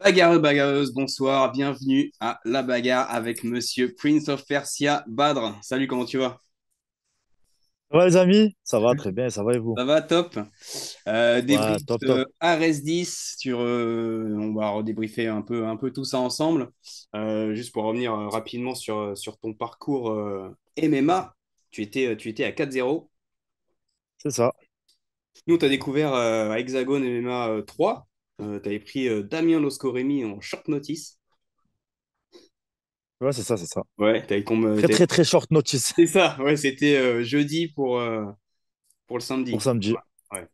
Bagarreux, bagarreuse, bonsoir, bienvenue à La Bagarre avec Monsieur Prince of Persia Badre. Salut, comment tu vas Ça va les amis Ça va très bien, ça va et vous Ça va, top. Euh, débrief, euh, RS10, euh, on va redébriefer un peu, un peu tout ça ensemble. juste pour revenir rapidement sur, sur ton parcours MMA, tu étais, tu étais à 4-0. C'est ça. Nous, tu as découvert Hexagone MMA 3 euh, tu avais pris euh, Damien Loscoremi en short notice. Ouais, c'est ça, c'est ça. Ouais, euh, Très, très, très short notice. C'est ça, ouais, c'était jeudi pour, pour le samedi. Pour samedi. Ouais.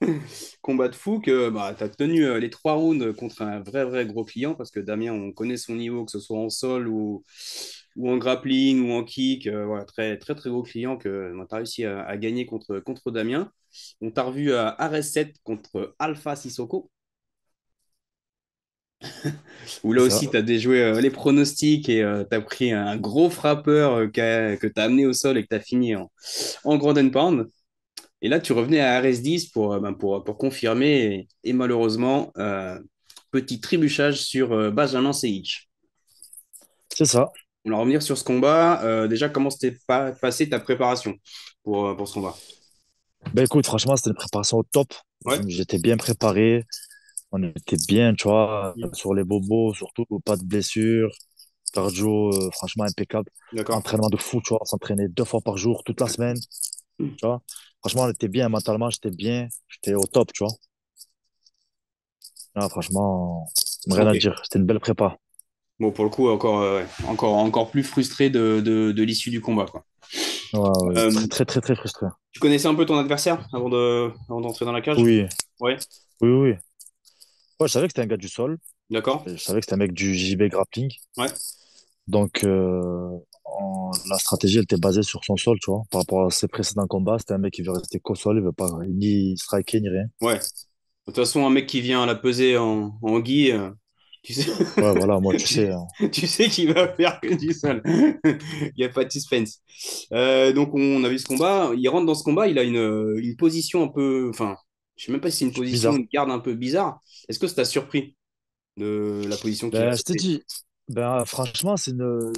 Combat de fou que bah, tu as tenu les trois rounds contre un vrai, vrai gros client parce que Damien, on connaît son niveau, que ce soit en sol ou, ou en grappling ou en kick. très, très, très gros client que tu as réussi à, gagner contre, contre Damien. On t'a revu à RS7 contre Alpha Sissoko. Où là aussi, tu as déjoué euh, les pronostics et euh, tu as pris un gros frappeur euh, que tu as amené au sol et que tu as fini en, en grand and pound. Et là, tu revenais à RS10 pour, ben, pour, pour, confirmer. Et, malheureusement, petit trébuchage sur Benjamin Hitch C'est ça. On va revenir sur ce combat. déjà, comment s'était passée ta préparation pour, pour ce combat ben écoute, franchement, c'était une préparation au top. J'étais bien préparé on était bien, tu vois, sur les bobos, surtout, pas de blessures, cardio, euh, franchement impeccable. Entraînement de fou, tu vois, s'entraîner deux fois par jour, toute la semaine, mm. tu vois. Franchement, on était bien, mentalement, j'étais bien, j'étais au top, tu vois. Ah, franchement, rien à dire, c'était une belle prépa. Bon, pour le coup, encore, euh, encore, encore plus frustré de, l'issue du combat, euh, très, très, très, frustré. Tu connaissais un peu ton adversaire avant d'entrer de, dans la cage Oui. Oui, oui. Ouais, je savais que c'était un gars du sol. D'accord. Je savais que c'était un mec du JB grappling. Ouais. Donc, euh, la stratégie, elle était basée sur son sol, tu vois. Par rapport à ses précédents combats, c'était un mec qui veut rester qu'au sol, il veut pas ni striker ni rien. Ouais. De toute façon, un mec qui vient la peser en, en gui, euh, tu sais. Ouais, voilà, moi, tu sais. Hein. tu sais qu'il va faire que du sol. il n'y a pas de suspense. Euh, donc, on a vu ce combat. Il rentre dans ce combat, il a une, une position un peu. Enfin, je sais même pas si c'est une position une garde un peu bizarre. Est-ce que ça t'a surpris de la position qu'il ben, bah, a Je dit, bah, franchement, c'est une...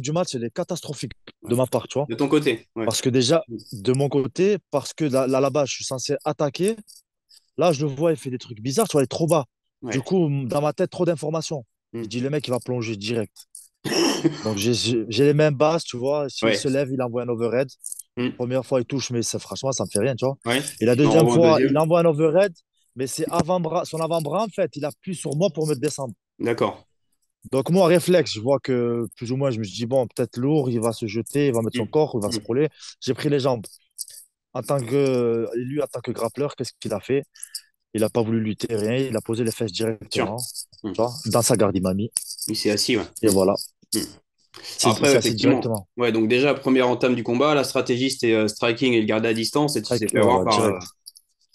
du match, elle est catastrophique de ma part, tu De ton côté. Parce que déjà, de mon côté, parce que là, là-bas, je suis censé attaquer. Là, je le vois, il fait des trucs bizarres, tu vois, il est trop bas. Du coup, dans ma tête, trop d'informations. Hmm. Je dis, le mec, il va plonger direct. Donc, j'ai, les mêmes bases, tu vois. S'il se lève, il envoie un overhead. Mm. Première fois, il touche, mais ça, franchement, ça ne me fait rien, tu vois. Et la deuxième fois, il envoie un overhead, mais c'est avant -bras, son avant-bras, en fait, il appuie sur moi pour me descendre. D'accord. Donc, moi, réflexe, je vois que plus ou moins, je me dis, bon, peut-être lourd, il va se jeter, il va mettre son mm. corps, il va se mm. rouler. J'ai pris les jambes. En tant que, lui, en tant que grappleur, qu'est-ce qu'il a fait Il n'a pas voulu lutter, rien. Il a posé les fesses directement tu vois, dans sa garde, il Il s'est assis, ouais. Et voilà. C'est Après, Ouais, donc déjà, première entame du combat, la stratégie, c'était euh, striking et le garder à distance. Et tu sais, euh, euh,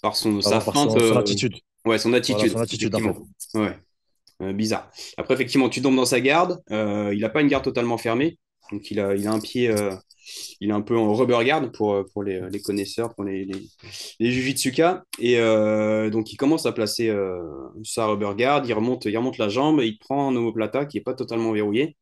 par, son, sa son, attitude. Ouais, son attitude. son attitude ouais. bizarre. Après, effectivement, tu tombes dans sa garde. il n'a pas une garde totalement fermée. Donc, il a, il a un pied il est un peu en rubber guard pour, pour les, les connaisseurs, pour les, les, Jujitsuka. Et donc, il commence à placer sa rubber guard, il remonte, il remonte la jambe et il prend un omoplata qui n'est pas totalement verrouillé.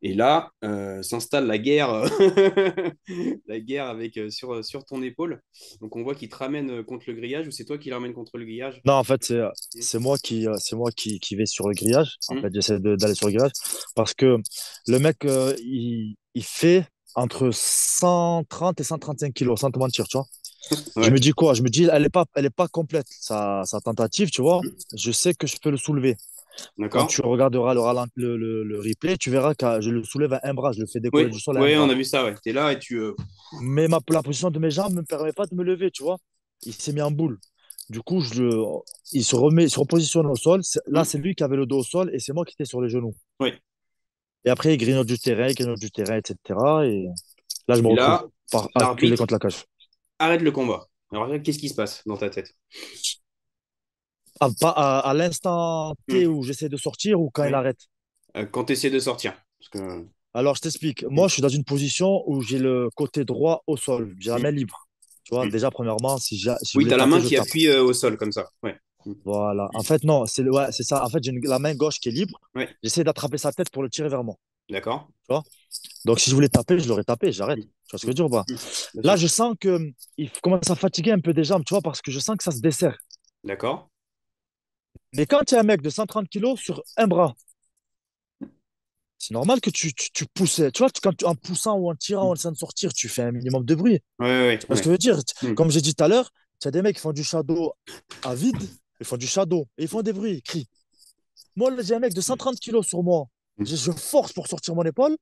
Et là, euh, s'installe la guerre, euh, la guerre avec euh, sur, sur ton épaule. Donc on voit qu'il te ramène contre le grillage ou c'est toi qui le ramène contre le grillage Non, en fait, c'est, c'est moi, qui, c'est moi qui, qui vais sur le grillage. En mmh. fait, j'essaie d'aller sur le grillage parce que le mec, il, il, fait entre 130 et 135 kilos, sans te mentir, tu vois. Je me dis quoi Je me dis, elle n'est pas, elle est pas complète, sa, sa tentative, tu vois. Je sais que je peux le soulever. Quand tu regarderas le, le, replay, tu verras que je le soulève à un bras, je le fais décoller du sol. Oui, on a vu ça, ouais. Tu là et tu. Euh, Mais ma, la position de mes jambes ne me permet pas de me lever, tu vois. Il s'est mis en boule. Du coup, je, il, se remet, se repositionne au sol. Là, mm. c'est lui qui avait le dos au sol et c'est moi qui étais sur les genoux. Oui. Et après, il grignote du terrain, du terrain, etc. Et là, je me retrouve contre la Arrête le combat. qu'est-ce qui se passe dans ta tête ah, bah, à, l'instant T hmm. où j'essaie de sortir ou quand elle arrête euh, Quand tu essaies de sortir. Alors, je t'explique. Hmm. Moi, je suis dans une position où j'ai le côté droit au sol. J'ai la hmm. main libre. Tu vois, déjà, premièrement, si j'ai. oui, tu as la main qui appuie euh, au sol comme ça. Voilà. En fait, non, c'est ouais, ça. En fait, j'ai la main gauche qui est libre. J'essaie d'attraper sa tête pour le tirer vers moi. D'accord. Tu vois Donc, si je voulais taper, je l'aurais tapé. J'arrête. Tu vois ce que je veux dire Là, je sens que il commence à fatiguer un peu des jambes, tu parce que je sens que ça se dessert. D'accord. Mais quand tu as un mec de 130 kg sur un bras, c'est normal que tu, tu, pousses. Tu vois, tu, quand en poussant ou en tirant, en de sortir, tu fais un minimum de bruit. Oui, oui, ce que je veux dire mm. Comme j'ai dit tout à l'heure, tu as des mecs qui font du shadow à vide, ils font du shadow, et ils font des bruits, ils crient. Moi, j'ai un mec de 130 kg sur moi, mm. je, je force pour sortir mon épaule.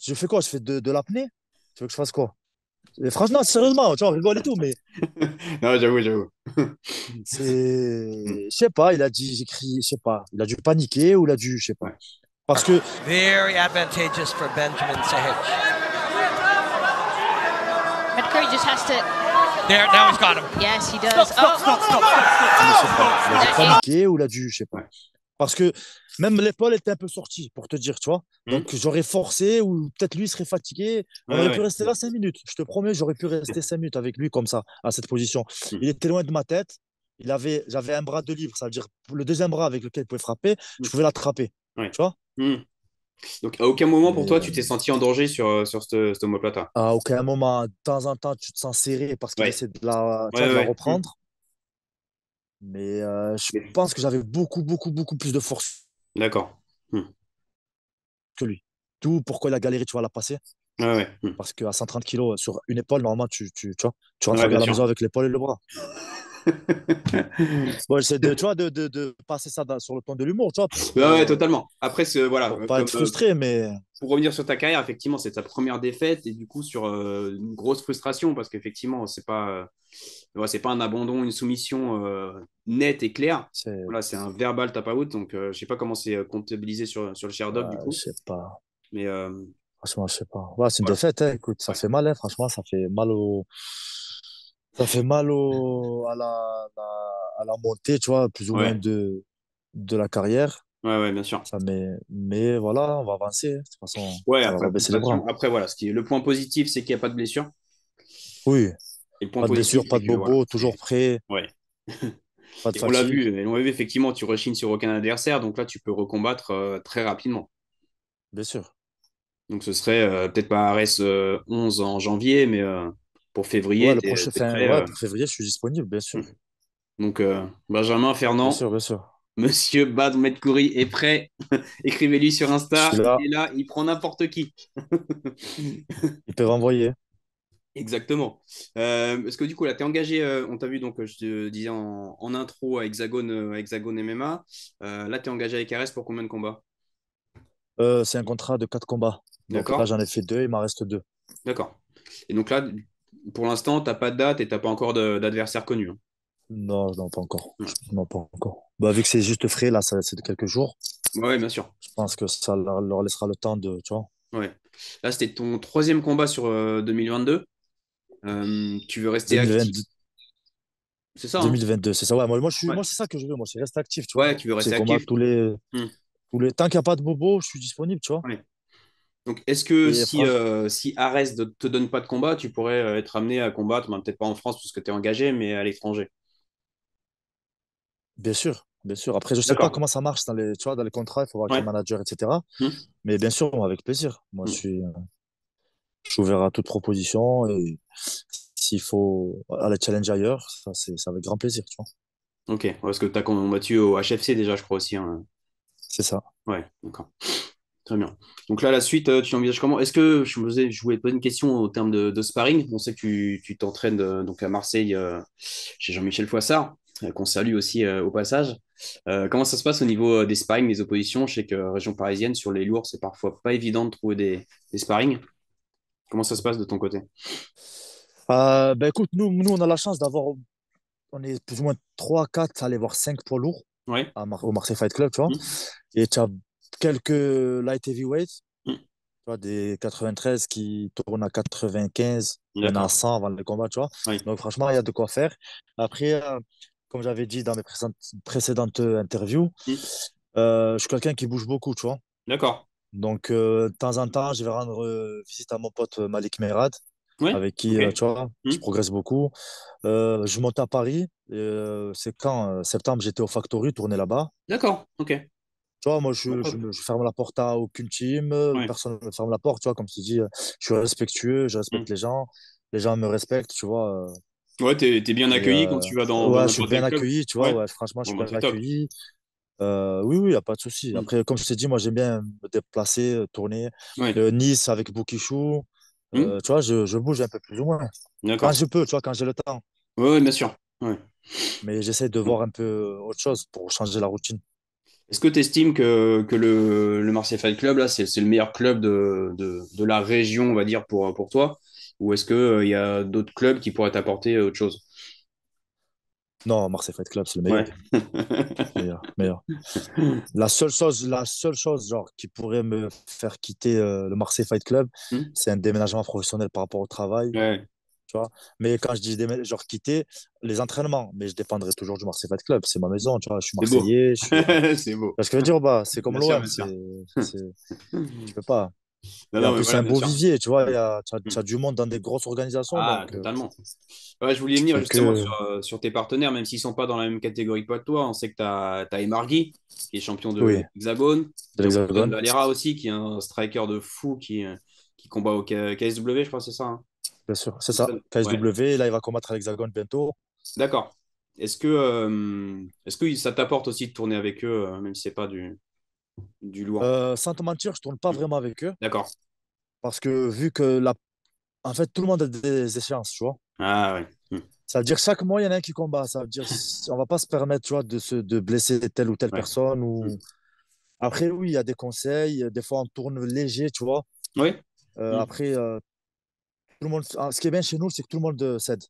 Je fais quoi Je fais de, de l'apnée Tu veux que je fasse quoi Franchement, sérieusement, tu vois, on rigole et tout, mais. non, j'avoue, j'avoue. c'est. Mm. Je sais pas, il a dit, j'écris, je sais pas, il a dû paniquer ou il a dû, je sais pas. Parce que. Very advantageous for Benjamin Sahaj. Curry just has to. There, now he's got him. Yes, he does. Stop, stop, stop, stop, stop, stop, stop, stop, stop, stop, stop, stop, stop, parce que même l'épaule était un peu sortie, pour te dire, tu vois. Hmm. Donc, j'aurais forcé, ou peut-être lui serait fatigué. On aurait pu rester là cinq minutes. Je te promets, j'aurais pu rester cinq minutes avec lui comme ça, à cette position. Hmm. Il était loin de ma tête. Il avait, j'avais un bras de libre, ça veut dire le deuxième bras avec lequel il pouvait frapper, hmm. je pouvais l'attraper. Tu vois donc, à aucun moment pour toi, tu t'es senti en danger sur, euh, sur ce cette À aucun moment. De temps en temps, tu te sens serré parce qu'il essaie de la reprendre. Mais euh, je pense que j'avais beaucoup, beaucoup, beaucoup plus de force. D'accord. Hum. Que lui. Tout pourquoi la galerie, tu vas la passer ouais. Hmm. Parce qu'à 130 kg euh, sur une épaule, normalement, tu, tu, tu, vois, tu rentres à la maison avec l'épaule et le bras. c'est de, tu vois, de, de, passer ça sur le plan de l'humour, tu vois. ouais, totalement. Après, c'est voilà. Pour euh, pas être euh, frustré, mais. Pour revenir sur ta carrière, effectivement, c'est ta première défaite et du coup, sur une grosse frustration parce qu'effectivement, c'est pas, c'est pas un abandon, une soumission nette et claire. C'est un verbal tap-out, donc je sais pas comment c'est comptabilisé sur, sur le share dog, bah, du coup. Je sais pas. Mais Franchement, je sais pas. Bah, c'est une défaite, hein, écoute, ça fait mal, hein, franchement, ça fait mal au. Ça fait mal au... Mm. À, la... montée, tu vois, plus ou moins de... de la carrière. Ouais, ouais, bien sûr. Ça Mais voilà, on va avancer. De ouais, après, voilà, le point positif, c'est qu'il n'y a pas de blessure. Oui. pas de blessure, pas de bobo, toujours prêt. Ouais. on l'a vu, effectivement, tu rechines sur aucun adversaire, donc là, tu peux recombattre euh, très rapidement. Bien sûr. Donc ce serait euh, peut-être pas Ares 11 euh, en janvier, mais euh, pour février. le prochain, pour février, je suis disponible, bien sûr. Mmh. Donc Benjamin Fernand. Bien Monsieur Bad est prêt. Écrivez-lui sur Insta. Et Il là, il prend n'importe qui. il te renvoyer. Exactement. parce que du coup, là, tu es engagé, on t'a vu, donc je te disais en, intro à Hexagone, Hexagone MMA. là, tu es engagé avec RS pour combien de combats euh, c'est un contrat de quatre combats. D'accord. j'en ai fait deux, il m'en reste deux. D'accord. Et donc là, pour l'instant, tu n'as pas de date et tu n'as pas encore d'adversaire connu. Hein. Non, non, pas encore. Non, pas encore. Bah, vu que c'est juste frais, là, ça, c'est de quelques jours. Oui, bien sûr. Je pense que ça leur laissera le temps de. Tu vois ouais. Là, c'était ton troisième combat sur 2022. Euh, euh, tu veux rester actif C'est ça. 2022, hein. c'est ça. moi, c'est ça que je veux. Moi, c'est rester actif. Tu ouais, tu veux rester actif. Tous les, hmm. Tant qu'il n'y a pas de bobo, je suis disponible, tu vois. Donc, est-ce que si, euh, si Ares ne te donne pas de combat, tu pourrais euh, être amené à combattre, ben, peut-être pas en France parce que tu es engagé, mais à l'étranger Bien sûr, bien sûr. Après, je ne sais pas comment ça marche dans les, tu vois, dans les contrats, il faut voir avec les managers, etc. Hum. Mais bien sûr, avec plaisir. Moi, je hum. suis euh, je ouvert à toute proposition et s'il faut aller challenger ailleurs, ça c'est avec grand plaisir, tu vois. Ok, parce que tu as combattu au HFC déjà, je crois aussi. Hein. C'est ça. Ouais, d'accord. Très bien. Donc là, la suite, euh, tu envisages comment Est-ce que je vous ai, je voulais te poser une question au terme de, de sparring On sait que tu, t'entraînes euh, donc à Marseille euh, chez Jean-Michel Foissard, qu'on salue aussi au passage. comment ça se passe au niveau des sparring, des oppositions Je sais que région parisienne, sur les lourds, c'est parfois pas évident de trouver des, des sparring. Comment ça se passe de ton côté ben écoute, nous, nous, on a la chance d'avoir, on est plus ou moins 3, 4, allez voir 5 poids lourds au Marseille Fight Club, tu vois. Mmh. Et tu as quelques light heavyweights. Mmh. tu vois, des 93 qui tournent à 95, il y en a 100 avant le combat, tu vois. Donc franchement, il y a de quoi faire. Après, euh, comme j'avais dit dans mes précédentes euh, interviews, mmh. euh, je suis quelqu'un qui bouge beaucoup, tu vois. D'accord. Donc, de temps en temps, je vais rendre visite à mon pote Malik Merad avec qui euh, tu vois, tu mmh. je progresse beaucoup. Euh, je monte à Paris. Euh, c'est quand septembre, j'étais au Factory, tourné là-bas. D'accord, ok. Tu vois, moi, je, je, ferme la porte à aucune team, personne ne ferme la porte, tu vois, comme tu dis, je suis respectueux, je mmh. respecte les gens, les gens me respectent, tu vois. Ouais, tu es bien accueilli quand tu vas dans. je suis bien accueilli, tu vois, franchement, je suis bien bah, accueilli. oui, oui, il n'y a pas de souci. Mmh. Après, comme je t'ai dit, moi, j'aime bien me déplacer, tourner. nice avec Boukichou. Hum. Euh, tu vois, je, bouge un peu plus ou moins. Quand je peux, tu vois, quand j'ai le temps. Oui, bien sûr. Mais j'essaie de hum. voir un peu autre chose pour changer la routine. Est-ce que tu estimes que, que le, le, Marseille Fight Club, là, c'est, le meilleur club de, la région, on va dire, pour, pour toi Ou est-ce qu'il euh, y a d'autres clubs qui pourraient t'apporter euh, autre chose non, Marseille Fight Club, c'est le meilleur. meilleur, La seule chose, la seule chose genre, qui pourrait me faire quitter euh, le Marseille Fight Club, hmm. c'est un déménagement professionnel par rapport au travail. Tu vois mais quand je dis genre quitter les entraînements, mais je dépendrai toujours du Marseille Fight Club, c'est ma maison, tu vois, je suis marseillais, c'est beau. Parce que je veux dire, bah, c'est comme l'OM, je peux pas c'est un beau vivier, tu vois. Il mm. as, du monde dans des grosses organisations. Ah, euh, totalement. je voulais venir justement euh, sur, tes partenaires, même s'ils ne sont pas dans la même catégorie que toi. on sait que tu as, as Emargui, qui est champion de l'Hexagone. Valera aussi, qui est un striker de fou qui, euh, qui combat au KSW, je crois, c'est ça. Hein. Bien sûr, c'est ça. KSW, là, il va combattre à l'Hexagone bientôt. D'accord. Est-ce que, est que ça t'apporte aussi de tourner avec eux, même si ce n'est pas du, du loin sans te mentir, je tourne pas mm. vraiment avec eux. D'accord. Parce que vu que la... en fait, tout le monde a des échéances, tu vois. Ah oui. Mm. Ça veut dire chaque mois, il y en a un qui combat. Ça veut dire on va pas se permettre, tu vois, de, se... de blesser telle ou telle personne. Ou... Mm. Après, oui, il y a des conseils. Des fois, on tourne léger, tu vois. Oui. Euh, après, euh, tout le monde... Ah, ce qui est bien chez nous, c'est que tout le monde euh, cède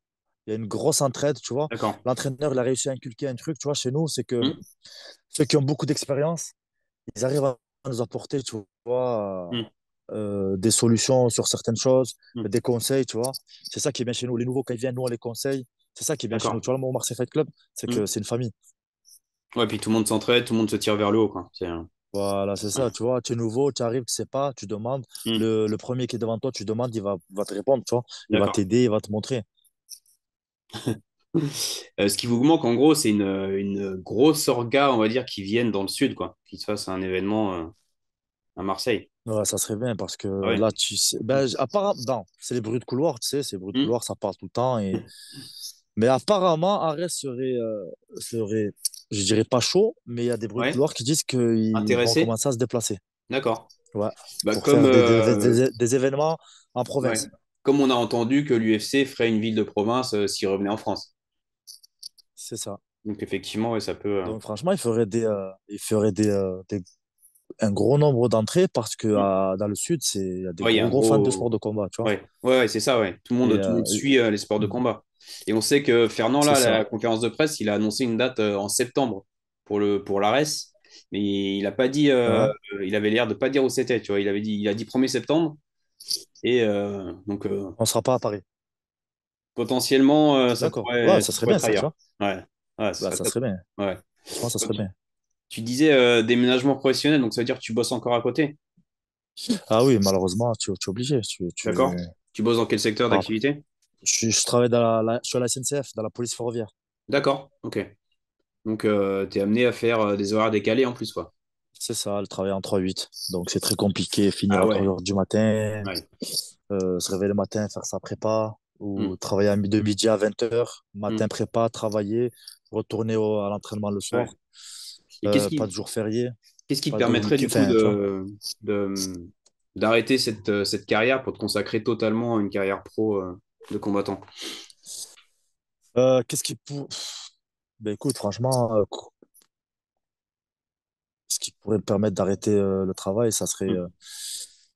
Il y a une grosse entraide, tu vois. L'entraîneur, il a réussi à inculquer un truc, tu vois, chez nous, c'est que ceux qui ont beaucoup d'expérience, ils arrivent à nous apporter, tu vois, mmh. euh, des solutions sur certaines choses, mmh. des conseils, tu vois. C'est ça qui est bien chez nous. Les nouveaux, quand ils viennent, nous, on les conseille. C'est ça qui est bien chez nous. Tu vois, le Marseille Fight Club, c'est que mmh. c'est une famille. Ouais, puis tout le monde s'entraide, tout le monde se tire vers le haut, quoi. Euh, voilà, c'est ça, tu vois, tu es nouveau, tu arrives, tu sais pas, tu demandes. Le, premier qui est devant toi, tu demandes, il va, va te répondre, tu vois. Il va t'aider, il va te montrer. Euh, ce qui vous manque, en gros, c'est euh, une, grosse orga, on va dire, qui vienne dans le sud, quoi, qui se fasse un événement euh, à Marseille. ça serait bien parce que là, tu sais, ben, apparemment, c'est les bruits de couloir, tu sais, ces bruits de hmm. couloir, ça part tout le temps. Et... Mais apparemment, Arès serait, je dirais pas chaud, mais il y a des bruits de couloir qui disent qu'ils vont commencer à se déplacer. D'accord. Ouais. Bah, comme des, événements en province. Comme on a entendu que l'UFC ferait une ville de province s'il revenait en France. C'est ça. Donc effectivement, ça peut. Euh, franchement, il ferait des, euh, il ferait euh, des, un gros nombre d'entrées parce que mmh. dans le sud, c'est il y a des gros, fans de sports de combat, tu vois. Ouais, c'est ça, ouais. Tout le monde, suit les sports de mmh. combat. Et on sait que Fernand là, à la conférence de presse, il a annoncé une date en septembre pour le pour l'Ares, mais il a pas dit, il avait l'air de pas dire où c'était, tu vois. Il avait dit, il a dit 1er septembre. Et donc. on sera pas à Paris potentiellement, ça, pourrait, serait bien, ça, ça, serait bien. Je pense que ça serait bien. Tu disais euh, déménagement professionnel, donc ça veut dire que tu bosses encore à côté Ah oui, malheureusement, tu, es obligé. Tu, D'accord. Tu bosses dans quel secteur d'activité je, travaille dans la, à la SNCF, dans la police ferroviaire. D'accord, ok. Donc, euh, tu es amené à faire euh, des horaires décalés en plus, quoi. C'est ça, le travail en 3-8. Donc, c'est très compliqué. Finir ah à 3 heures du matin, se réveiller le matin, faire sa prépa ou hmm. travailler à de midi à 20h, matin hmm. prépa, travailler, retourner à l'entraînement le soir. Euh, pas de jour férié. Qu'est-ce qui te permettrait du coup d'arrêter euh, cette, carrière pour te consacrer totalement à une carrière pro euh, de combattant Qu'est-ce qui ben, écoute, franchement, ce qui pourrait me permettre d'arrêter le travail, ça serait hmm.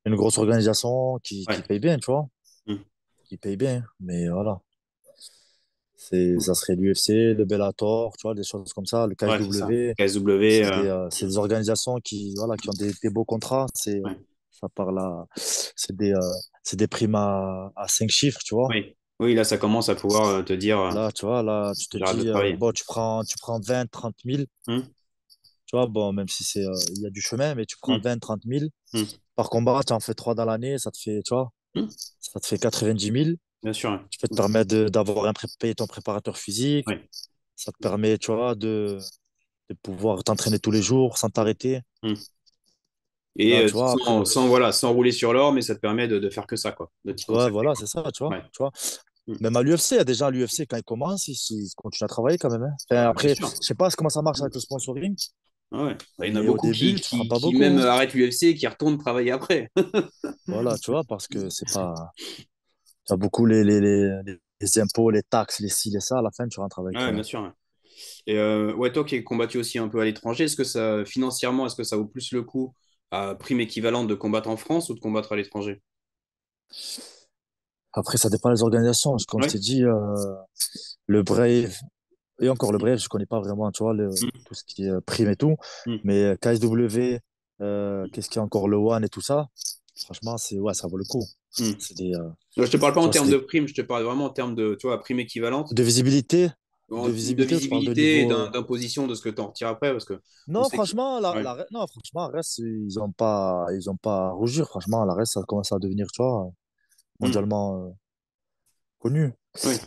une grosse organisation qui paye bien, tu vois qui paye bien, mais voilà. C'est, ça serait l'UFC, le Bellator, tu vois, des choses comme ça, le KSW. Euh, euh, c'est, des, organisations qui, voilà, qui ont des, beaux contrats. C'est, ça part là c'est, des, euh, c'est des primes à, à chiffres, tu vois. Oui. oui, là, ça commence à pouvoir te dire. Là, tu vois, là, tu te dis, bon, tu prends, tu prends 20, 30 000. Tu vois, bon, même si c'est, il y a du chemin, mais tu prends 20, 30 000. Par combat, tu en fais trois dans l'année, ça te fait, tu vois. Hmm ça te fait 90 000. Bien sûr. Tu peux te permettre d'avoir un ton préparateur physique. Ça te permet, tu vois, de, pouvoir t'entraîner tous les jours sans t'arrêter. Hum. Et euh, sans, voilà, sans rouler sur l'or, mais ça te permet de, faire que ça, quoi. ouais, voilà, c'est ça, tu vois. Tu vois hum. Même à l'UFC, déjà, l'UFC, quand il commence, il, continue à travailler quand même. Hein. Ah, après, je ne sais pas comment ça marche avec le sponsoring. Ah ouais. Bah, il y en a beaucoup qui, qui, même hein. arrêtent l'UFC et qui retournent travailler après. voilà, tu vois, parce que c'est pas. Tu as beaucoup les, les, les, les, impôts, les taxes, les ci, les ça. À la fin, tu rentres avec. Oui, euh, bien sûr. Et euh, toi qui as combattu aussi un peu à l'étranger, est-ce que ça, financièrement, est-ce que ça vaut plus le coup à prime équivalente de combattre en France ou de combattre à l'étranger Après, ça dépend des organisations. Comme tu je t'ai dit, euh, le Brave et encore le Bref, je ne connais pas vraiment, tu mm. tout ce qui est euh, prime et tout. Mm. Mais euh, KSW, euh, qu'est-ce qu'il y a encore, le One et tout ça, franchement, c'est, ouais, ça vaut le coup. Je mm. Des, je te parle pas en termes de prime, je te parle vraiment en termes de tu prime équivalente. De visibilité de visibilité, d'imposition de ce que tu en retires après parce que non franchement la, franchement ils ont pas ils ont pas à rougir franchement la reste ça commence à devenir mondialement connu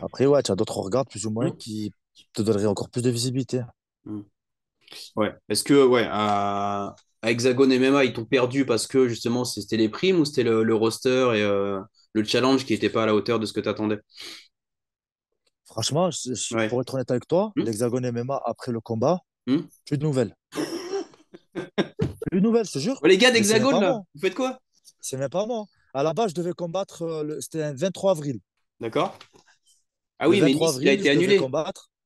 après ouais tu as d'autres regards plus ou moins qui te donnerait encore plus de visibilité. Hmm. Ouais. Est-ce que ouais, à... Hexagon Hexagone MMA, ils t'ont perdu parce que justement c'était les primes ou c'était le, roster et euh, le challenge qui n'était pas à la hauteur de ce que tu attendais Franchement, pour être honnête avec toi, mmh. l'Hexagone MMA après le combat, hmm. plus de nouvelles. plus de nouvelles, je te jure. Oh, les gars d'Hexagon, vous faites quoi C'est même pas moi. À la base, je devais combattre, euh, c'était le 23 avril. D'accord. Ah oui, mais avril, il a été annulé.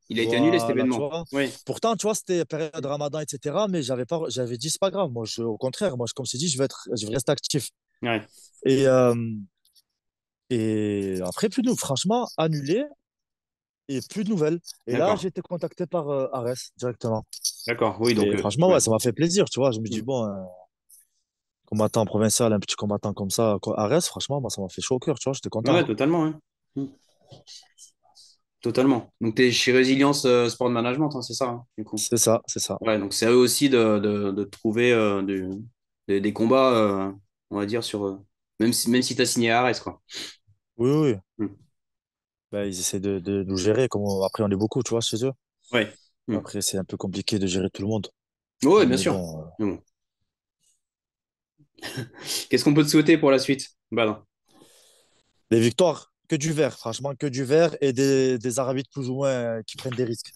Il a été annulé cet événement. Pourtant, tu vois, c'était période Ramadan, etc. Mais j'avais pas, j'avais dit c'est pas grave. Moi, je, au contraire, moi, je, comme c'est dit, je vais être, je vais rester actif. Et euh, et après plus de franchement annulé et plus de nouvelles. Et là, j'ai été contacté par Arès euh, Ares directement. D'accord. Oui, donc. Euh, franchement, ça m'a fait plaisir, tu vois. Je me dis mm. bon. Combattant provincial, un petit combattant comme ça, Ares, franchement, ça m'a fait chaud au cœur, tu vois, j'étais content. Ouais, totalement. Mm. Totalement. Donc, tu es chez Résilience euh, Sport Management, hein, c'est ça, hein, C'est ça, c'est ça. Ouais, donc c'est eux aussi de, trouver euh, des, combats, euh, on va dire, sur. même si, même si tu as signé à Arès. quoi. Oui, oui. Mm. Bah, ils essaient de, nous gérer. Comme Après, on est beaucoup, tu vois, chez eux. Ouais. Mm. Après, c'est un peu compliqué de gérer tout le monde. oui, bien sûr. Qu'est-ce qu'on peut te souhaiter pour la suite Bah non. Des victoires que du vert, franchement, que du vert et des, des Arabites plus ou moins euh, qui prennent des risques.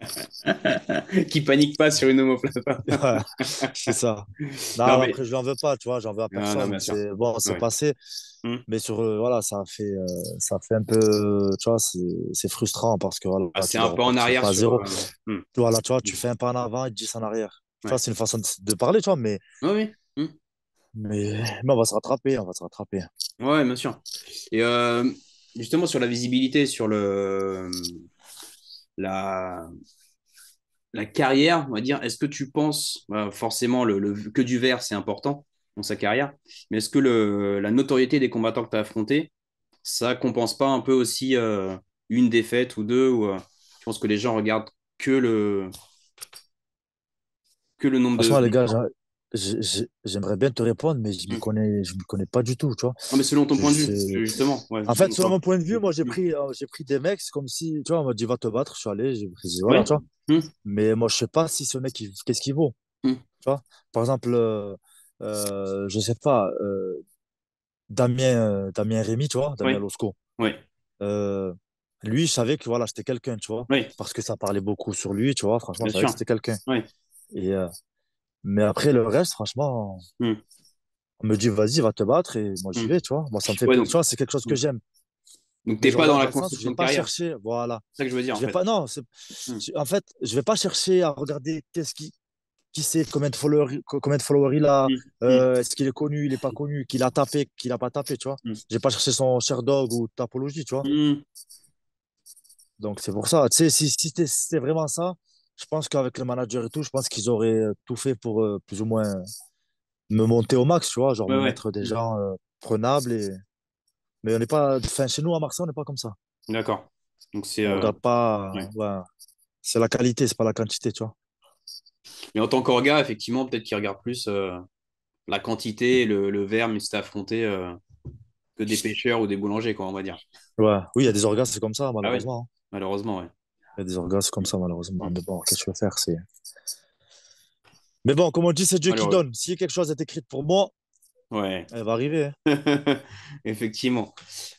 qui panique pas sur une homophobie c'est ça. Non, après, je n'en veux pas, tu vois, j'en veux à personne. c'est bon, c'est passé. Hmm. Mais sur, euh, voilà, ça fait, euh, ça fait un peu, tu vois, c'est frustrant parce que voilà. Ah, c'est un pas en arrière. Zéro. Hmm. Voilà, tu vois, tu fais un pas en avant et tu en arrière. Tu vois, c'est une façon de, parler, tu vois, mais. Oui. oui. Hmm. Mais, on va se rattraper, on va se rattraper. Ouais, bien sûr. Et euh, justement, sur la visibilité, sur le, la, la carrière, on va dire, est-ce que tu penses, bah, forcément, le, que du vert, c'est important dans sa carrière, mais est-ce que le, la notoriété des combattants que tu as affrontés, ça compense pas un peu aussi euh, une défaite ou deux ou, euh, Je pense que les gens regardent que le, que le nombre de j'aimerais bien te répondre, mais je ne me, mm. connais, je me connais pas du tout, tu vois. Non, mais selon ton point de vue, justement. en fait, selon mon point de vue, moi, j'ai pris, euh, pris des mecs comme si, tu vois, on m'a dit, va te battre, je suis allé, j'ai pris, voilà, tu vois. Mm. Mais moi, je sais pas si ce mec, qu'est-ce qu'il vaut, mm. tu vois. Par exemple, euh, euh je sais pas, euh, Damien, Damien Rémy, tu vois, Damien Losco. Oui. lui, je savais que, voilà, c'était quelqu'un, tu vois. Parce que ça parlait beaucoup sur lui, tu vois, franchement, c'était quelqu'un. Et mais après, le reste, franchement, hmm. on me dit, vas-y, va te battre. Et moi, j'y hmm. vais, tu vois. Moi, ça me fait ouais, c'est quelque chose que hmm. j'aime. Donc, t'es pas dans la construction vais pas Chercher, voilà. C'est ça que je veux dire. En fait. Pas, non, en fait, je vais pas chercher à regarder qu'est-ce qui, qui sait combien de followers, il a, euh, est-ce qu'il est connu, il n'est pas connu, qu'il a tapé, qu'il n'a pas tapé, tu vois. J'ai pas cherché son dog ou Tapologie, tu vois. Donc c'est pour ça, tu sais, si, si c'était vraiment ça, je pense qu'avec le manager et tout, je pense qu'ils auraient euh, tout fait pour euh, plus ou moins me monter au max, tu vois, genre me mettre des gens euh, prenables. Et... Mais on n'est pas, chez nous à Marseille, on n'est pas comme ça. D'accord. Donc c'est. pas. C'est la qualité, c'est pas la quantité, tu vois. Mais en tant qu'orga, effectivement, peut-être qu'ils regardent plus la quantité, le, le verbe, mais c'est affronté que des pêcheurs ou des boulangers, quoi, on va dire. Ouais. Oui, il y a des orgas, c'est comme ça, ah malheureusement. oui. Hein. Malheureusement, ouais. Il y a des orgasmes comme ça, malheureusement. Mm. Mais bon, qu'est-ce que je vais faire c'est... Mais bon, comme on dit, c'est Dieu qui donne. Si quelque chose est écrit pour moi, ouais. elle va arriver. Hein. Effectivement.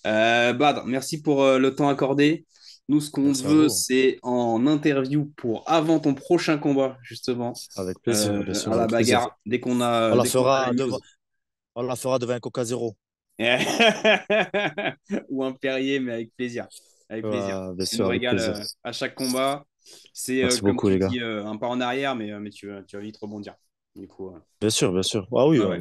Euh, merci pour euh, le temps accordé. Nous, ce qu'on veut, c'est en interview pour avant ton prochain combat, justement. Avec plaisir, euh, bien sûr, la bagarre, dès qu'on a. On la, fera devant... la fera devant un Coca-Zéro. Ou un Perrier, mais avec plaisir. Avec plaisir. On bien régale, euh, à chaque combat. C'est euh, comme beaucoup, euh, un pas en arrière, mais, mais tu, tu vas vite rebondir. Du coup, Bien sûr, bien sûr. Ah oui, ah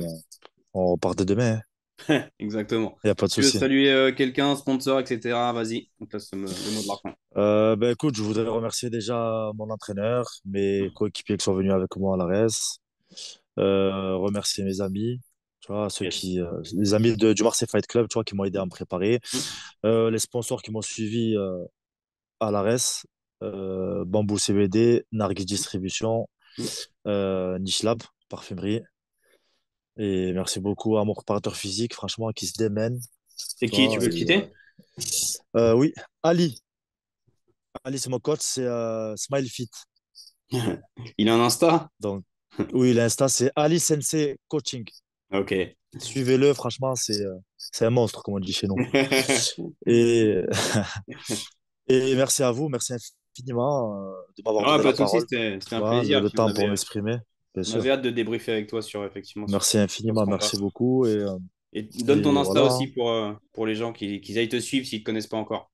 on, on, part de demain. Hein. Exactement. Il n'y a pas de souci. Tu veux saluer quelqu'un, sponsor, etc. Vas-y, on là, le, mot de la fin. ben, écoute, je voudrais remercier déjà mon entraîneur, mes mmh. coéquipiers qui sont venus avec moi à la RES. remercier mes amis, euh, les amis de, du Marseille Fight Club, tu vois, qui m'ont aidé à me préparer. Mmh. Euh, les sponsors qui m'ont suivi à euh, l'ARES, Bamboo CBD, Nargis mmh. Distribution, mmh. Nishlab, Parfumerie. Et merci beaucoup à mon préparateur physique, franchement, qui se démène. C'est qui Tu veux le quitter Oui, Ali. Ali, c'est mon coach, c'est Smile Fit. il a un Insta Donc, Oui, l'Insta, c'est Ali Sensei Coaching. Ok. Suivez-le, franchement, c'est euh, c'est un monstre, comme on dit chez nous. et... et merci à vous, merci infiniment euh, de m'avoir ah, donné pas la C'était un Le temps pour m'exprimer. j'avais hâte de débriefer avec toi sur effectivement. Merci infiniment, merci beaucoup. Et, euh, et donne ton Insta aussi pour, pour les gens qui, qui aillent te suivre s'ils ne te connaissent pas encore.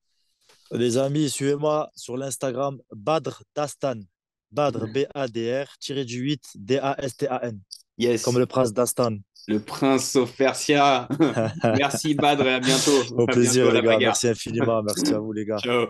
Les amis, suivez-moi sur l'Instagram Badr Dastan. Badr, B-A-D-R, tiré du 8, D-A-S-T-A-N. Yes. Comme le prince Dastan le prince Sofersia. Merci Badre et à bientôt. Au plaisir les gars. Merci infiniment. Merci à vous les gars. Ciao.